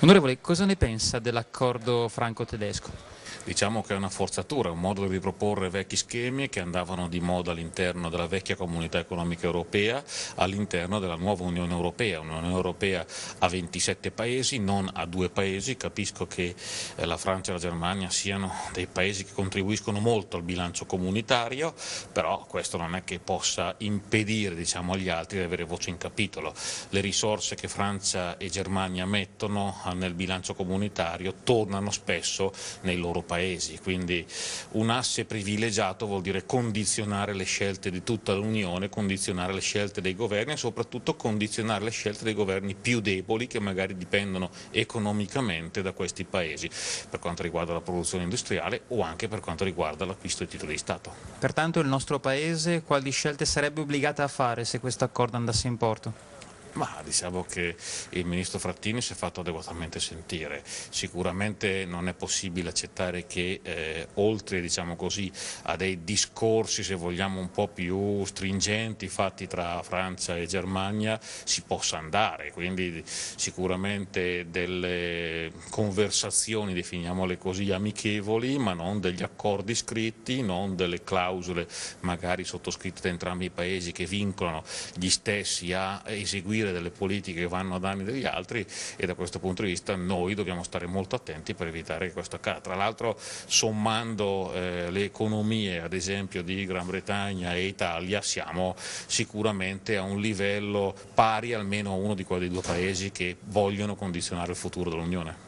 Onorevole, cosa ne pensa dell'accordo franco-tedesco? Diciamo che è una forzatura, è un modo di riproporre vecchi schemi che andavano di moda all'interno della vecchia comunità economica europea, all'interno della nuova Unione Europea, un'Unione Europea a 27 paesi, non a due paesi. Capisco che eh, la Francia e la Germania siano dei paesi che contribuiscono molto al bilancio comunitario, però questo non è che possa impedire diciamo, agli altri di avere voce in capitolo. Le risorse che Francia e Germania mettono nel bilancio comunitario tornano spesso nei loro paesi, quindi un asse privilegiato vuol dire condizionare le scelte di tutta l'Unione, condizionare le scelte dei governi e soprattutto condizionare le scelte dei governi più deboli che magari dipendono economicamente da questi paesi per quanto riguarda la produzione industriale o anche per quanto riguarda l'acquisto di titoli di Stato. Pertanto il nostro Paese quali scelte sarebbe obbligata a fare se questo accordo andasse in porto? Ma diciamo che il ministro Frattini si è fatto adeguatamente sentire. Sicuramente non è possibile accettare che eh, oltre diciamo così, a dei discorsi, se vogliamo, un po' più stringenti fatti tra Francia e Germania si possa andare. Quindi sicuramente delle conversazioni, definiamole così, amichevoli, ma non degli accordi scritti, non delle clausole magari sottoscritte da entrambi i paesi che vincolano gli stessi a eseguire dire delle politiche che vanno a danni degli altri e da questo punto di vista noi dobbiamo stare molto attenti per evitare che questo accada. Tra l'altro sommando eh, le economie ad esempio di Gran Bretagna e Italia siamo sicuramente a un livello pari almeno a uno di quei due paesi che vogliono condizionare il futuro dell'Unione.